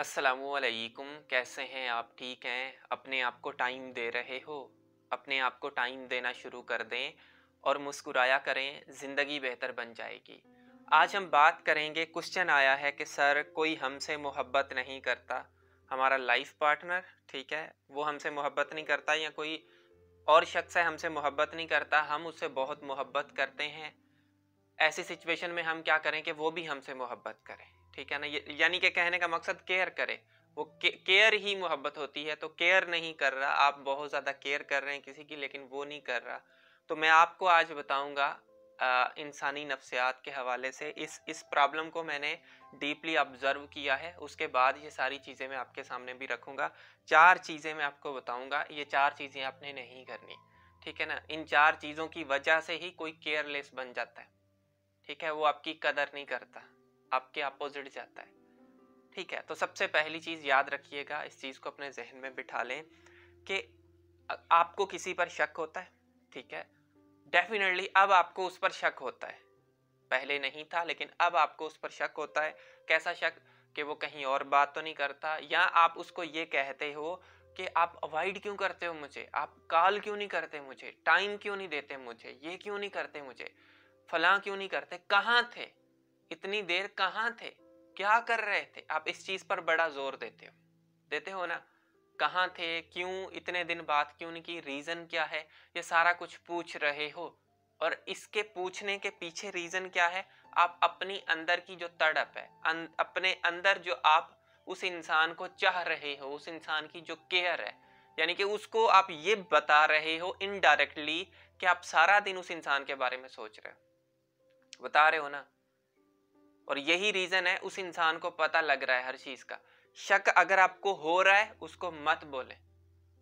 असलकुम कैसे हैं आप ठीक हैं अपने आप को टाइम दे रहे हो अपने आप को टाइम देना शुरू कर दें और मुस्कुराया करें ज़िंदगी बेहतर बन जाएगी आज हम बात करेंगे क्वेश्चन आया है कि सर कोई हमसे मोहब्बत नहीं करता हमारा लाइफ पार्टनर ठीक है वो हमसे मोहब्बत नहीं करता या कोई और शख्स है हमसे मोहब्बत नहीं करता हम उससे बहुत मोहब्बत करते हैं ऐसी सिचुएशन में हम क्या करें कि वो भी हमसे मोहब्बत करें ठीक है ना यानी कि कहने का मकसद केयर करे वो केयर ही मोहब्बत होती है तो केयर नहीं कर रहा आप बहुत ज़्यादा केयर कर रहे हैं किसी की लेकिन वो नहीं कर रहा तो मैं आपको आज बताऊंगा इंसानी नफ्सियात के हवाले से इस इस प्रॉब्लम को मैंने डीपली ऑब्ज़र्व किया है उसके बाद ये सारी चीज़ें मैं आपके सामने भी रखूँगा चार चीज़ें मैं आपको बताऊँगा ये चार चीज़ें आपने नहीं करनी ठीक है ना इन चार चीज़ों की वजह से ही कोई केयरलेस बन जाता है ठीक है वो आपकी कदर नहीं करता आपके अपोजिट जाता है ठीक है तो सबसे पहली चीज़ याद रखिएगा इस चीज़ को अपने जहन में बिठा लें कि आपको किसी पर शक होता है ठीक है डेफिनेटली अब आपको उस पर शक होता है पहले नहीं था लेकिन अब आपको उस पर शक होता है कैसा शक कि वो कहीं और बात तो नहीं करता या आप उसको ये कहते हो कि आप अवॉइड क्यों करते हो मुझे आप कॉल क्यों नहीं करते मुझे टाइम क्यों नहीं देते मुझे ये क्यों नहीं करते मुझे फलां क्यों नहीं करते कहाँ थे इतनी देर कहाँ थे क्या कर रहे थे आप इस चीज़ पर बड़ा जोर देते हो देते हो ना कहाँ थे क्यों इतने दिन बाद क्यों की रीज़न क्या है ये सारा कुछ पूछ रहे हो और इसके पूछने के पीछे रीज़न क्या है आप अपनी अंदर की जो तड़प है अं, अपने अंदर जो आप उस इंसान को चाह रहे हो उस इंसान की जो केयर है यानी कि उसको आप ये बता रहे हो इनडायरेक्टली कि आप सारा दिन उस इंसान के बारे में सोच रहे हो बता रहे हो ना और यही रीज़न है उस इंसान को पता लग रहा है हर चीज़ का शक अगर आपको हो रहा है उसको मत बोलें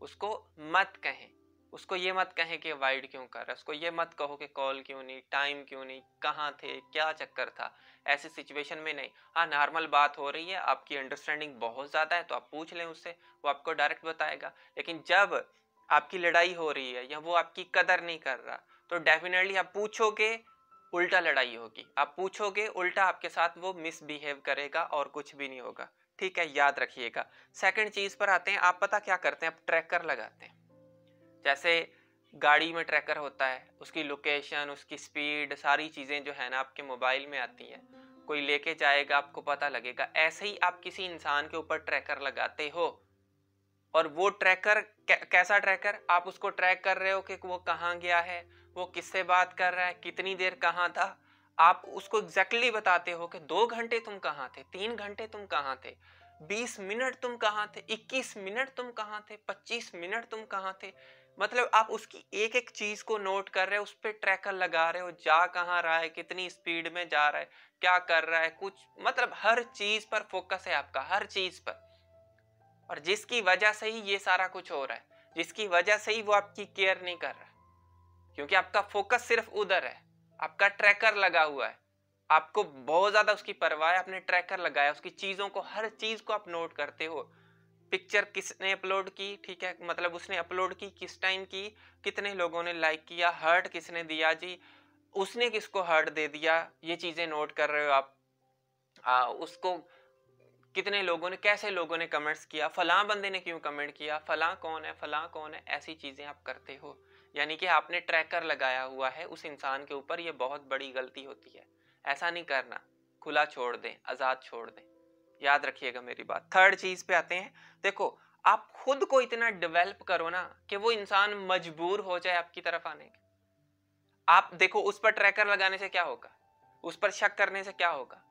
उसको मत कहें उसको ये मत कहें कि वाइड क्यों कर रहा है उसको ये मत कहो कि कॉल क्यों नहीं टाइम क्यों नहीं कहाँ थे क्या चक्कर था ऐसी सिचुएशन में नहीं हाँ नॉर्मल बात हो रही है आपकी अंडरस्टैंडिंग बहुत ज़्यादा है तो आप पूछ लें उससे वो आपको डायरेक्ट बताएगा लेकिन जब आपकी लड़ाई हो रही है या वो आपकी कदर नहीं कर रहा तो डेफिनेटली आप पूछोगे उल्टा लड़ाई होगी आप पूछोगे उल्टा आपके साथ वो मिसबिहेव करेगा और कुछ भी नहीं होगा ठीक है याद रखिएगा सेकंड चीज़ पर आते हैं आप पता क्या करते हैं आप ट्रैकर लगाते हैं जैसे गाड़ी में ट्रैकर होता है उसकी लोकेशन उसकी स्पीड सारी चीज़ें जो है ना आपके मोबाइल में आती हैं कोई लेके जाएगा आपको पता लगेगा ऐसे ही आप किसी इंसान के ऊपर ट्रैकर लगाते हो और वो ट्रैकर कैसा ट्रैकर आप उसको ट्रैक कर रहे हो कि वो कहाँ गया है वो किससे बात कर रहा है कितनी देर कहाँ था आप उसको एग्जैक्टली exactly बताते हो कि दो घंटे तुम कहाँ थे तीन घंटे तुम कहाँ थे बीस मिनट तुम कहाँ थे इक्कीस मिनट तुम कहाँ थे पच्चीस मिनट तुम कहाँ थे मतलब आप उसकी एक एक चीज़ को नोट कर रहे हो उस पर ट्रैकर लगा रहे हो जा कहाँ रहा है कितनी स्पीड में जा रहा है क्या कर रहा है कुछ मतलब हर चीज़ पर फोकस है आपका हर चीज़ पर और जिसकी वजह से ही ये सारा कुछ हो रहा है जिसकी वजह से ही वो आपकी केयर नहीं कर रहा है क्योंकि आपका फोकस सिर्फ उधर है आपका ट्रैकर लगा हुआ है आपको बहुत ज़्यादा उसकी परवाह है आपने ट्रैकर लगाया उसकी चीज़ों को हर चीज़ को आप नोट करते हो पिक्चर किसने अपलोड की ठीक है मतलब उसने अपलोड की किस टाइम की कितने लोगों ने लाइक किया हर्ट किसने दिया जी उसने किसको हर्ट दे दिया ये चीज़ें नोट कर रहे हो आप आ, उसको कितने लोगों ने कैसे लोगों ने कमेंट्स किया फलां बंदे ने क्यों कमेंट किया फलां कौन है फलां कौन है ऐसी चीज़ें आप करते हो यानी कि आपने ट्रैकर लगाया हुआ है उस इंसान के ऊपर ये बहुत बड़ी गलती होती है ऐसा नहीं करना खुला छोड़ दें आज़ाद छोड़ दें याद रखिएगा मेरी बात थर्ड चीज़ पे आते हैं देखो आप खुद को इतना डेवलप करो ना कि वो इंसान मजबूर हो जाए आपकी तरफ आने के आप देखो उस पर ट्रैकर लगाने से क्या होगा उस पर शक करने से क्या होगा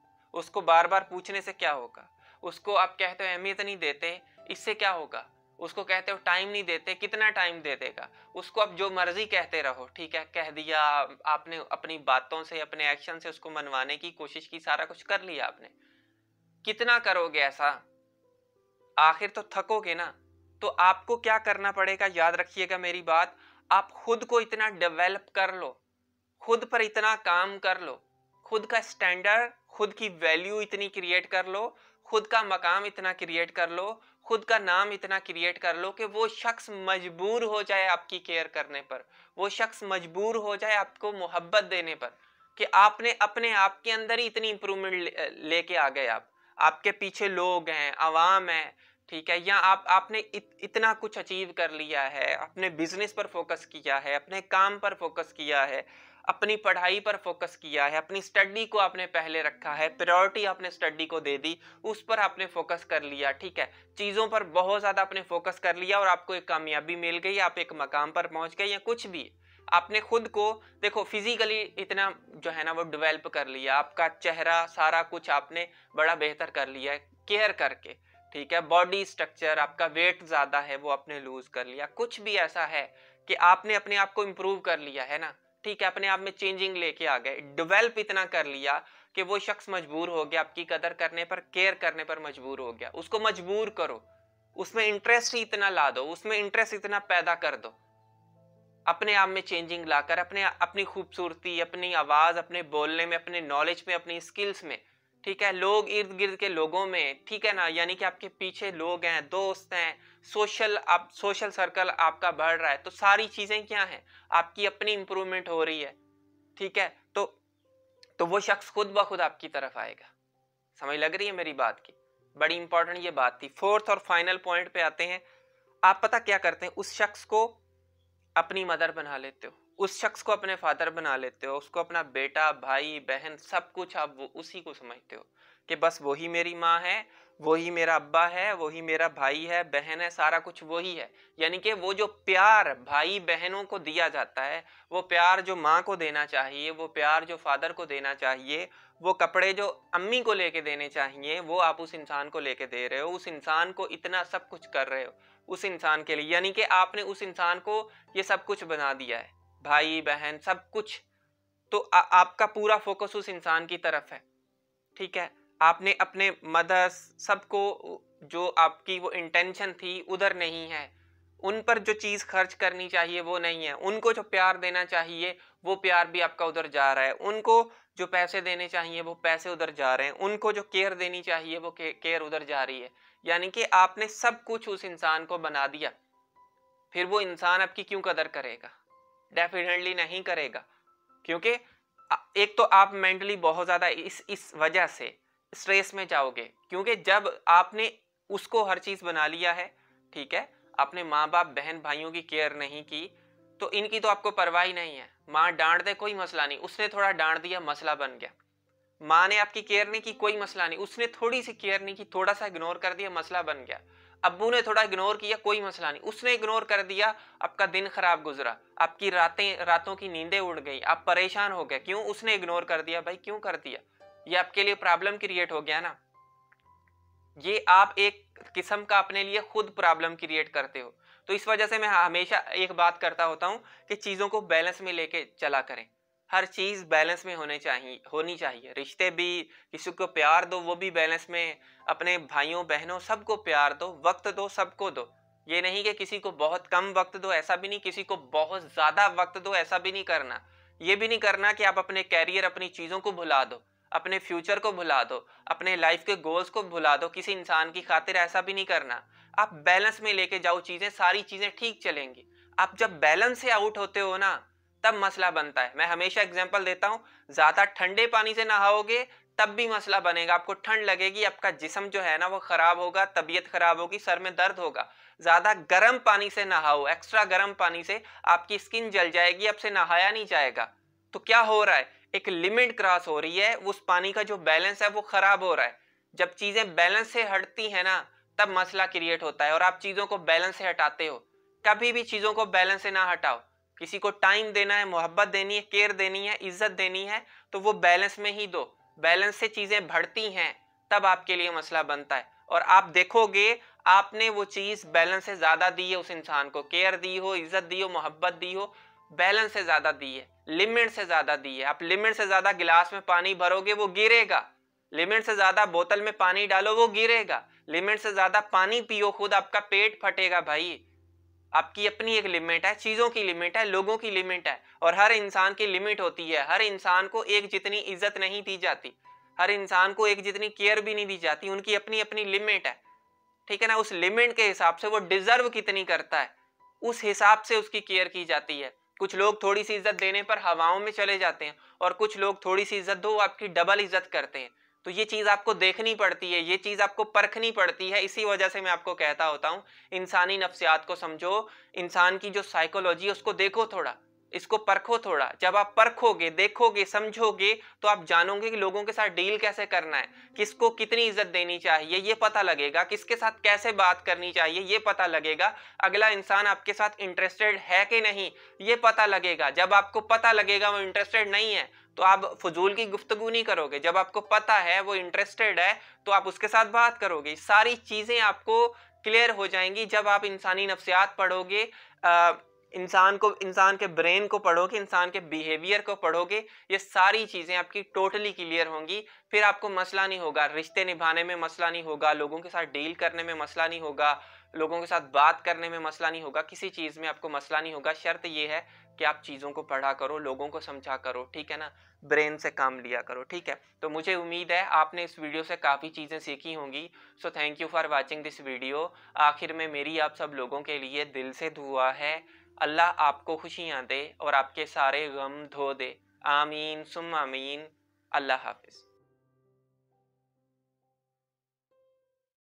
उसको बार बार पूछने से क्या होगा उसको आप कहते हो अहमियत नहीं देते इससे क्या होगा उसको कहते हो टाइम नहीं देते कितना टाइम दे देगा उसको अब जो मर्जी कहते रहो ठीक है कह दिया आपने अपनी बातों से अपने एक्शन से उसको मनवाने की कोशिश की सारा कुछ कर लिया आपने कितना करोगे ऐसा आखिर तो थकोगे ना तो आपको क्या करना पड़ेगा याद रखिएगा मेरी बात आप खुद को इतना डेवलप कर लो खुद पर इतना काम कर लो खुद का स्टैंडर्ड खुद की वैल्यू इतनी क्रिएट कर लो खुद का मकाम इतना क्रिएट कर लो खुद का नाम इतना क्रिएट कर लो कि वो शख्स मजबूर हो जाए आपकी केयर करने पर वो शख्स मजबूर हो जाए आपको मोहब्बत देने पर कि आपने अपने आप के अंदर ही इतनी इम्प्रूवमेंट लेके आ गए आप आपके पीछे लोग हैं आवाम है ठीक है या आप आपने इत, इतना कुछ अचीव कर लिया है अपने बिजनेस पर फोकस किया है अपने काम पर फोकस किया है अपनी पढ़ाई पर फोकस किया है अपनी स्टडी को आपने पहले रखा है प्रायोरिटी आपने स्टडी को दे दी उस पर आपने फोकस कर लिया ठीक है चीज़ों पर बहुत ज़्यादा आपने फोकस कर लिया और आपको एक कामयाबी मिल गई आप एक मकाम पर पहुंच गए या कुछ भी आपने खुद को देखो फिजिकली इतना जो है ना वो डिवेल्प कर लिया आपका चेहरा सारा कुछ आपने बड़ा बेहतर कर लिया है केयर करके ठीक है बॉडी स्ट्रक्चर आपका वेट ज़्यादा है वो आपने लूज़ कर लिया कुछ भी ऐसा है कि आपने अपने आप को इम्प्रूव कर लिया है ना ठीक है अपने आप में चेंजिंग लेके आ गए डिवेल्प इतना कर लिया कि वो शख्स मजबूर हो गया आपकी कदर करने पर केयर करने पर मजबूर हो गया उसको मजबूर करो उसमें इंटरेस्ट ही इतना ला दो उसमें इंटरेस्ट इतना पैदा कर दो अपने आप में चेंजिंग लाकर अपने अपनी खूबसूरती अपनी आवाज़ अपने बोलने में अपने नॉलेज में अपनी स्किल्स में ठीक है लोग इर्द गिर्द के लोगों में ठीक है ना यानी कि आपके पीछे लोग हैं दोस्त हैं सोशल आप सोशल सर्कल आपका बढ़ रहा है तो सारी चीज़ें क्या हैं आपकी अपनी इम्प्रूवमेंट हो रही है ठीक है तो तो वो शख्स खुद ब खुद आपकी तरफ आएगा समझ लग रही है मेरी बात की बड़ी इंपॉर्टेंट ये बात थी फोर्थ और फाइनल पॉइंट पे आते हैं आप पता क्या करते हैं उस शख्स को अपनी मदर बना लेते हो उस शख्स को अपने फादर बना लेते हो उसको अपना बेटा भाई बहन सब कुछ आप वो उसी को समझते हो कि बस वही मेरी माँ है वही मेरा अब्बा है वही मेरा भाई है बहन है सारा कुछ वही है यानी कि वो जो प्यार भाई बहनों को दिया जाता है वो प्यार जो माँ को देना चाहिए वो प्यार जो फादर को देना चाहिए वो कपड़े जो अम्मी को लेके देने चाहिए वो आप उस इंसान को लेके दे रहे हो उस इंसान को इतना सब कुछ कर रहे हो उस इंसान के लिए यानी कि आपने उस इंसान को ये सब कुछ बना दिया है भाई बहन सब कुछ तो आ, आपका पूरा फोकस उस इंसान की तरफ है ठीक है आपने अपने मदर्स सबको जो आपकी वो इंटेंशन थी उधर नहीं है उन पर जो चीज़ खर्च करनी चाहिए वो नहीं है उनको जो प्यार देना चाहिए वो प्यार भी आपका उधर जा रहा है उनको जो पैसे देने चाहिए वो पैसे उधर जा रहे हैं उनको जो केयर देनी चाहिए वो केयर उधर जा रही है यानी कि आपने सब कुछ उस इंसान को बना दिया फिर वो इंसान आपकी क्यों कदर करेगा डेफिनेटली नहीं करेगा क्योंकि एक तो आप मेंटली बहुत ज़्यादा इस इस वजह से स्ट्रेस में जाओगे क्योंकि जब आपने उसको हर चीज़ बना लिया है ठीक है अपने माँ बाप बहन भाइयों की केयर नहीं की तो इनकी तो आपको परवाह ही नहीं है माँ डांट दे कोई मसला नहीं उसने थोड़ा डांट दिया मसला बन गया माँ ने आपकी केयर नहीं की कोई मसला नहीं उसने थोड़ी सी केयर नहीं की थोड़ा सा इग्नोर कर दिया मसला बन गया अबू ने थोड़ा इग्नोर किया कोई मसला नहीं उसने इग्नोर कर दिया आपका दिन खराब गुजरा आपकी रातें रातों की नींदें उड़ गई आप परेशान हो गए क्यों उसने इग्नोर कर दिया भाई क्यों कर दिया ये आपके लिए प्रॉब्लम क्रिएट हो गया ना ये आप एक किस्म का अपने लिए खुद प्रॉब्लम क्रिएट करते हो तो इस वजह से मैं हमेशा एक बात करता होता हूँ कि चीज़ों को बैलेंस में लेके चला करें हर चीज़ बैलेंस में होने चाहिए होनी चाहिए रिश्ते भी किसी को प्यार दो वो भी बैलेंस में अपने भाइयों बहनों सबको प्यार दो वक्त दो सबको दो ये नहीं कि किसी को बहुत कम वक्त दो ऐसा भी नहीं किसी को बहुत ज़्यादा वक्त दो ऐसा भी नहीं करना ये भी नहीं करना कि आप अपने कैरियर अपनी चीज़ों को भुला दो अपने फ्यूचर को भुला दो अपने लाइफ के गोल्स को भुला दो किसी इंसान की खातिर ऐसा भी नहीं करना आप बैलेंस में लेके जाओ चीज़ें सारी चीज़ें ठीक चलेंगी आप जब बैलेंस से आउट होते हो ना तब मसला बनता है मैं हमेशा एग्जाम्पल देता हूँ ज़्यादा ठंडे पानी से नहाओगे तब भी मसला बनेगा आपको ठंड लगेगी आपका जिसम जो है ना वो ख़राब होगा तबीयत ख़राब होगी सर में दर्द होगा ज़्यादा गर्म पानी से नहाओ एक्स्ट्रा गर्म पानी से आपकी स्किन जल जाएगी आपसे नहाया नहीं जाएगा तो क्या हो रहा है एक लिमिट क्रॉस हो रही है उस पानी का जो बैलेंस है वो ख़राब हो रहा है जब चीज़ें बैलेंस से हटती हैं ना तब मसला क्रिएट होता है और आप चीज़ों को बैलेंस से हटाते हो कभी भी चीज़ों को बैलेंस से ना हटाओ किसी को टाइम देना है मोहब्बत देनी है केयर देनी है इज्जत देनी है तो वो बैलेंस में ही दो बैलेंस से चीज़ें बढ़ती हैं तब आपके लिए मसला बनता है और आप देखोगे आपने वो चीज़ बैलेंस से ज़्यादा दी है उस इंसान को केयर दी हो इज्जत दी हो मोहब्बत दी हो बैलेंस से ज़्यादा दी है लिमिट से ज़्यादा दी है आप लिमिट से ज़्यादा गिलास में पानी भरोगे वो गिरेगा लिमिट से ज़्यादा बोतल में पानी डालो वो गिरेगा लिमिट से ज़्यादा पानी पियो खुद आपका पेट फटेगा भाई आपकी अपनी एक लिमिट है चीज़ों की लिमिट है लोगों की लिमिट है और हर इंसान की लिमिट होती है हर इंसान को एक जितनी इज्जत नहीं दी जाती हर इंसान को एक जितनी केयर भी नहीं दी जाती उनकी अपनी अपनी लिमिट है ठीक है ना उस लिमिट के हिसाब से वो डिजर्व कितनी करता है उस हिसाब से उसकी केयर की जाती है कुछ लोग थोड़ी सी इज्जत देने पर हवाओं में चले जाते हैं और कुछ लोग थोड़ी सी इज्जत दो आपकी डबल इज्जत करते हैं तो ये चीज़ आपको देखनी पड़ती है ये चीज़ आपको परखनी पड़ती है इसी वजह से मैं आपको कहता होता हूँ इंसानी नफ्सियात को समझो इंसान की जो साइकोलॉजी है उसको देखो थोड़ा इसको परखो थोड़ा जब आप परखोगे देखोगे समझोगे तो आप जानोगे कि लोगों के साथ डील कैसे करना है किसको कितनी इज्जत देनी चाहिए ये पता लगेगा किसके साथ कैसे बात करनी चाहिए ये पता लगेगा अगला इंसान आपके साथ इंटरेस्टेड है कि नहीं ये पता लगेगा जब आपको पता लगेगा वो इंटरेस्टेड नहीं है तो आप फजूल की गुफ्तगु नहीं करोगे जब आपको पता है वो इंटरेस्टेड है तो आप उसके साथ बात करोगे सारी चीज़ें आपको क्लियर हो जाएंगी जब आप इंसानी नफ्सियात पढ़ोगे इंसान को इंसान के ब्रेन को पढ़ोगे इंसान के बिहेवियर को पढ़ोगे ये सारी चीज़ें आपकी टोटली क्लियर होंगी फिर आपको मसला नहीं होगा रिश्ते निभाने में मसला नहीं होगा लोगों के साथ डील करने में मसला नहीं होगा लोगों के साथ बात करने में मसला नहीं होगा किसी चीज़ में आपको मसला नहीं होगा शर्त यह है कि आप चीज़ों को पढ़ा करो लोगों को समझा करो ठीक है ना ब्रेन से काम लिया करो ठीक है तो मुझे उम्मीद है आपने इस वीडियो से काफ़ी चीज़ें सीखी होंगी so thank you for watching this video आखिर में मेरी आप सब लोगों के लिए दिल से दुआ है अल्लाह आपको खुशियाँ दे और आपके सारे गम धो दे आमीन सुम आमीन अल्लाह हाफिज़